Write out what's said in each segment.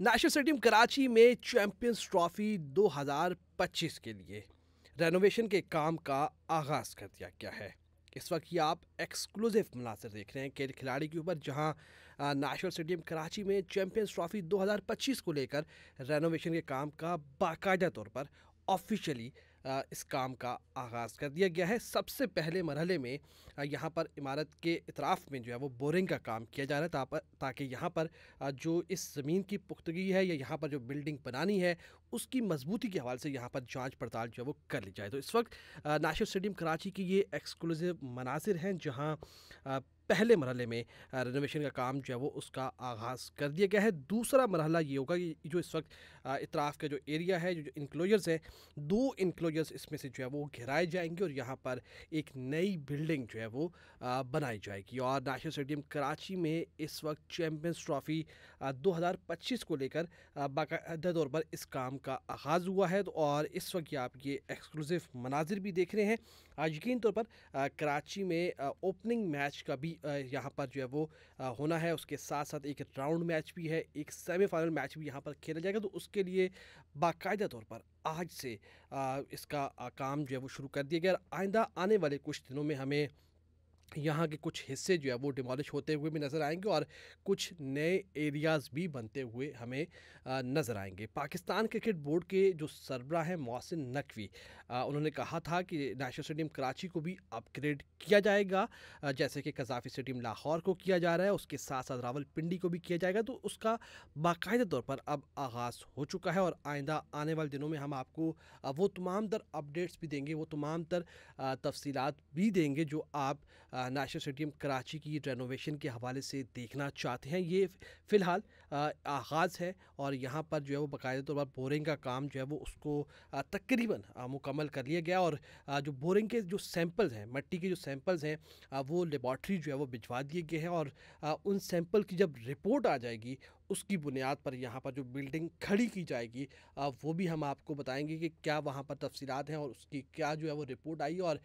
national stadium Karachi में champions trophy 2025 के लिए रेनोवेशन के काम का आगाज़ कर दिया गया है इस वक्त ये आप एक्सक्लूसिव मुनासर देख रहे हैं खेल खिलाड़ी के ऊपर जहां नेशनल स्टेडियम कराची में चैंपियंस ट्रॉफी 2025 को लेकर रेनोवेशन के काम का बाकायदा तौर पर ऑफिशियली इस काम का आगाज़ कर दिया गया है सबसे पहले मरहले में यहाँ पर इमारत के इतराफ़ में जो है वो बोरिंग का काम किया जा रहा है ताकि यहाँ पर जो इस ज़मीन की पुख्तगी है या यहाँ पर जो बिल्डिंग बनानी है उसकी मजबूती के हवाले से यहाँ पर जाँच पड़ताल जो है वो कर ली जाए तो इस वक्त नेशनल स्टेडियम कराची की ये एक्सक्लूसिव मनाजिर हैं जहाँ पहले मरहले में रेनोवेशन का काम जो है वो उसका आगाज़ कर दिया गया है दूसरा मरहला ये होगा कि जो इस वक्त इतराफ़ का जो एरिया है जो इनक्लोजर्स हैं दो इनकलोजर्स इसमें से जो है वो घिराए जाएंगे और यहाँ पर एक नई बिल्डिंग जो है वो बनाई जाएगी और नेशनल स्टेडियम कराची में इस वक्त चैम्पियंस ट्रॉफ़ी पच्चीस को लेकर बाकायदा तौर पर इस काम का आगाज़ हुआ है तो और इस वक्त आप ये एक्सक्लूसिव मनाजिर भी देख रहे हैं यकीन तौर पर कराची में ओपनिंग मैच का भी यहाँ पर जो है वो होना है उसके साथ साथ एक राउंड मैच भी है एक सेमीफाइनल मैच भी यहाँ पर खेला जाएगा तो उसके लिए बाकायदा तौर पर आज से इसका काम जो है वो शुरू कर दिया गया और आइंदा आने वाले कुछ दिनों में हमें यहाँ के कुछ हिस्से जो है वो डिमोलिश होते हुए भी नज़र आएंगे और कुछ नए एरियाज़ भी बनते हुए हमें नज़र आएंगे पाकिस्तान क्रिकेट बोर्ड के जो सरबरा हैं मोहसिन नकवी उन्होंने कहा था कि नेशनल स्टेडियम कराची को भी अपग्रेड किया जाएगा जैसे कि कजाफी स्टेडियम लाहौर को किया जा रहा है उसके साथ साथ रावलपिंडी को भी किया जाएगा तो उसका बाकायदे तौर पर अब आगाज़ हो चुका है और आइंदा आने वाले दिनों में हम आपको वो तमाम तर अपडेट्स भी देंगे वो तमाम तर तफसीत भी देंगे जो आप नेशनल स्टेडियम कराची की रेनोवेशन के हवाले से देखना चाहते हैं ये फ़िलहाल आगाज़ है और यहाँ पर जो है वो बाकायदा तौर पर बोरिंग का काम जो है वो उसको तकरीबन मुकम्मल कर लिया गया और जो बोरिंग के जो सैंपल्स हैं मट्टी के जो सैंपल्स हैं वो लेबॉर्ट्री जो है वो भिजवा दिए गए हैं और उन सैंपल की जब रिपोर्ट आ जाएगी उसकी बुनियाद पर यहाँ पर जो बिल्डिंग खड़ी की जाएगी वो भी हम आपको बताएंगे कि क्या वहाँ पर तफसीत हैं और उसकी क्या जो है वो रिपोर्ट आई और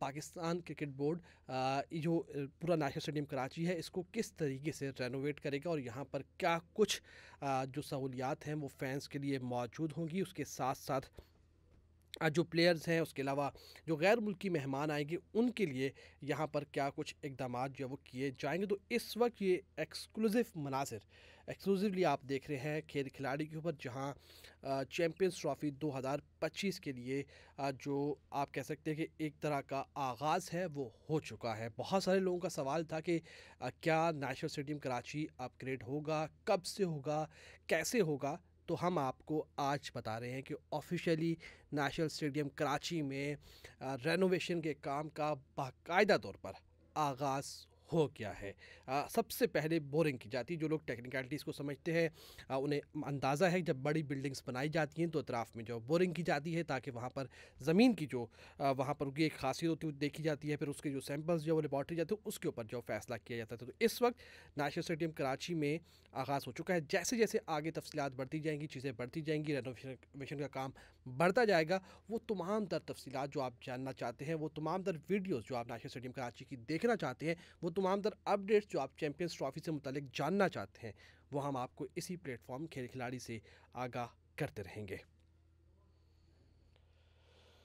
पाकिस्तान क्रिकेट बोर्ड जो पूरा नेशनल स्टेडियम कराची है इसको किस तरीके से रेनोवेट करेगा और यहाँ पर क्या कुछ जो सहूलियात हैं वो फैंस के लिए मौजूद होंगी उसके साथ साथ जो प्लेयर्स हैं उसके अलावा जो गैर मुल्की मेहमान आएंगे उनके लिए यहाँ पर क्या कुछ इकदाम जो है वो किए जाएंगे तो इस वक्त ये एक्सक्लूसिव मनासर एक्सक्लूसिवली आप देख रहे हैं खेल खिलाड़ी के ऊपर जहां चैम्पियंस ट्रॉफी 2025 के लिए जो आप कह सकते हैं कि एक तरह का आगाज़ है वो हो चुका है बहुत सारे लोगों का सवाल था कि क्या नेशनल स्टेडियम कराची अपग्रेड होगा कब से होगा कैसे होगा तो हम आपको आज बता रहे हैं कि ऑफिशियली नेशनल स्टेडियम कराची में रेनोवेशन के काम का बाकायदा तौर पर आगाज़ हो गया है आ, सबसे पहले बोरिंग की जाती है जो लोग टेक्निकलिटीज़ को समझते हैं उन्हें अंदाज़ा है जब बड़ी बिल्डिंग्स बनाई जाती हैं तो अतराफ़ में जो बोरिंग की जाती है ताकि वहाँ पर ज़मीन की जो वहाँ पर उनकी एक खासियत होती है देखी जाती है फिर उसके जो सैम्पल्स जो लेबॉर्ट्री जाते हैं उसके ऊपर जो फैसला किया जाता है तो इस वक्त नेशनल स्टेडियम कराची में आगाज़ हो चुका है जैसे जैसे आगे तफसीत बढ़ती जाएंगी चीज़ें बढ़ती जाएंगी रेनोवेशन का काम बढ़ता जाएगा वो तमाम तर तफसीत जो आप जानना चाहते हैं वो तमाम तर वीडियोज़ जो आप नेशनल स्टेडियम कराची की देखना चाहते हैं वो तमाम तर अपडेट्स जो आप चैम्पियंस ट्रॉफी से मुतलिक जानना चाहते हैं वो हम आपको इसी प्लेटफॉर्म खेल खिलाड़ी से आगाह करते रहेंगे